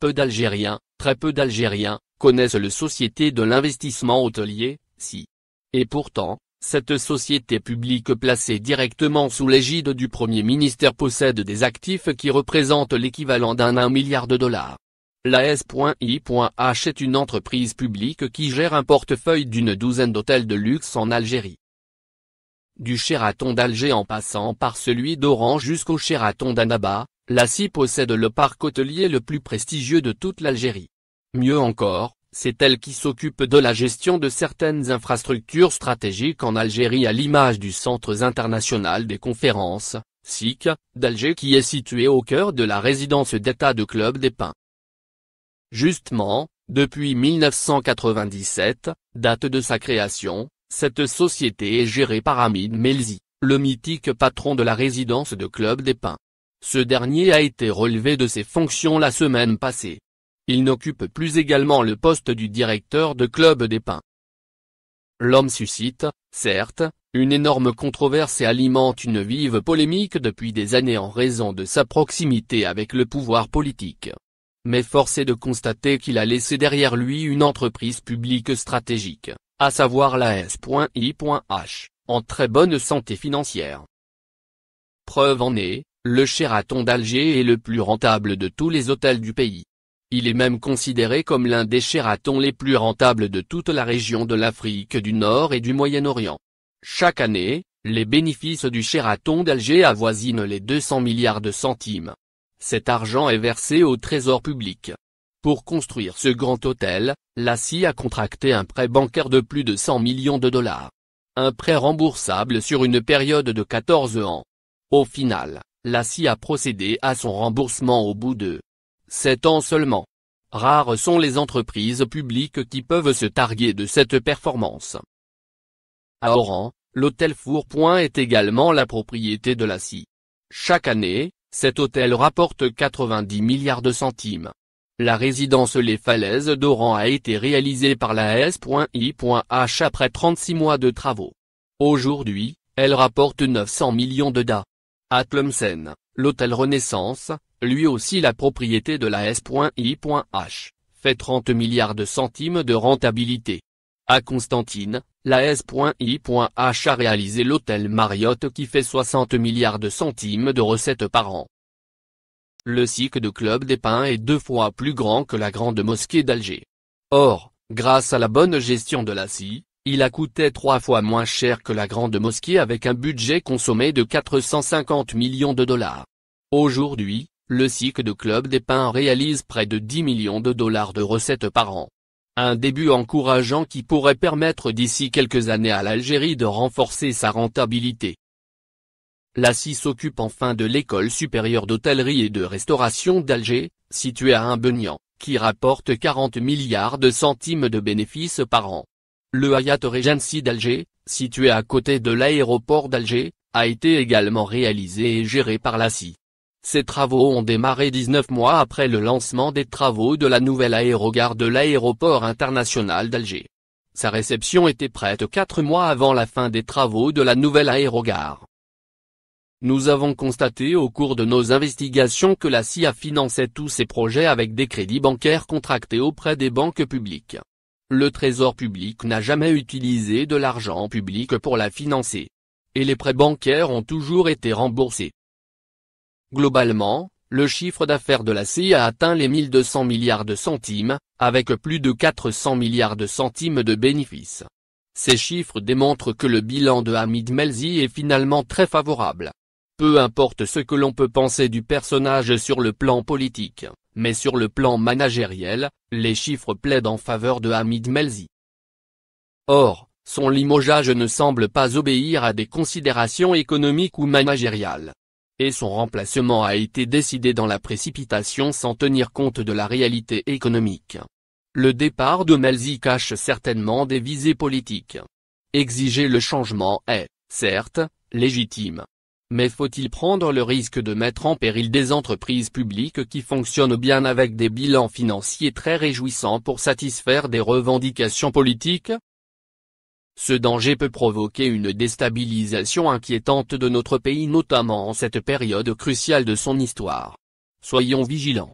Peu d'Algériens, très peu d'Algériens, connaissent le Société de l'investissement hôtelier, si. Et pourtant, cette société publique placée directement sous l'égide du Premier ministère possède des actifs qui représentent l'équivalent d'un 1 milliard de dollars. La S.I.H est une entreprise publique qui gère un portefeuille d'une douzaine d'hôtels de luxe en Algérie. Du Sheraton d'Alger en passant par celui d'Oran jusqu'au Sheraton d'Anaba. La Lassie possède le parc hôtelier le plus prestigieux de toute l'Algérie. Mieux encore, c'est elle qui s'occupe de la gestion de certaines infrastructures stratégiques en Algérie à l'image du Centre international des conférences, SIC, d'Alger qui est situé au cœur de la résidence d'État de Club des Pins. Justement, depuis 1997, date de sa création, cette société est gérée par Hamid Melzi, le mythique patron de la résidence de Club des Pins. Ce dernier a été relevé de ses fonctions la semaine passée. Il n'occupe plus également le poste du directeur de club des Pins. L'homme suscite, certes, une énorme controverse et alimente une vive polémique depuis des années en raison de sa proximité avec le pouvoir politique. Mais force est de constater qu'il a laissé derrière lui une entreprise publique stratégique, à savoir la S.I.H, en très bonne santé financière. Preuve en est, le Sheraton d'Alger est le plus rentable de tous les hôtels du pays. Il est même considéré comme l'un des Sheratons les plus rentables de toute la région de l'Afrique du Nord et du Moyen-Orient. Chaque année, les bénéfices du Sheraton d'Alger avoisinent les 200 milliards de centimes. Cet argent est versé au trésor public. Pour construire ce grand hôtel, la a contracté un prêt bancaire de plus de 100 millions de dollars. Un prêt remboursable sur une période de 14 ans. Au final, la scie a procédé à son remboursement au bout de 7 ans seulement. Rares sont les entreprises publiques qui peuvent se targuer de cette performance. À Oran, l'hôtel Fourpoint est également la propriété de la scie Chaque année, cet hôtel rapporte 90 milliards de centimes. La résidence Les Falaises d'Oran a été réalisée par la S.I.H après 36 mois de travaux. Aujourd'hui, elle rapporte 900 millions de DA. À Tlemcen, l'hôtel Renaissance, lui aussi la propriété de la S.I.H, fait 30 milliards de centimes de rentabilité. À Constantine, la S.I.H a réalisé l'hôtel Marriott qui fait 60 milliards de centimes de recettes par an. Le cycle de Club des Pins est deux fois plus grand que la grande mosquée d'Alger. Or, grâce à la bonne gestion de la scie, il a coûté trois fois moins cher que la grande mosquée avec un budget consommé de 450 millions de dollars. Aujourd'hui, le cycle de Club des Pins réalise près de 10 millions de dollars de recettes par an. Un début encourageant qui pourrait permettre d'ici quelques années à l'Algérie de renforcer sa rentabilité. La CIS s'occupe enfin de l'école supérieure d'hôtellerie et de restauration d'Alger, située à Imbenian, qui rapporte 40 milliards de centimes de bénéfices par an. Le Hayat Regency d'Alger, situé à côté de l'aéroport d'Alger, a été également réalisé et géré par la l'ACI. Ces travaux ont démarré 19 mois après le lancement des travaux de la nouvelle aérogare de l'aéroport international d'Alger. Sa réception était prête 4 mois avant la fin des travaux de la nouvelle aérogare. Nous avons constaté au cours de nos investigations que la CIA financé tous ses projets avec des crédits bancaires contractés auprès des banques publiques. Le Trésor public n'a jamais utilisé de l'argent public pour la financer. Et les prêts bancaires ont toujours été remboursés. Globalement, le chiffre d'affaires de la CIA a atteint les 1200 milliards de centimes, avec plus de 400 milliards de centimes de bénéfices. Ces chiffres démontrent que le bilan de Hamid Melzi est finalement très favorable. Peu importe ce que l'on peut penser du personnage sur le plan politique, mais sur le plan managériel, les chiffres plaident en faveur de Hamid Melzi. Or, son limogeage ne semble pas obéir à des considérations économiques ou managériales. Et son remplacement a été décidé dans la précipitation sans tenir compte de la réalité économique. Le départ de Melzi cache certainement des visées politiques. Exiger le changement est, certes, légitime, mais faut-il prendre le risque de mettre en péril des entreprises publiques qui fonctionnent bien avec des bilans financiers très réjouissants pour satisfaire des revendications politiques Ce danger peut provoquer une déstabilisation inquiétante de notre pays notamment en cette période cruciale de son histoire. Soyons vigilants.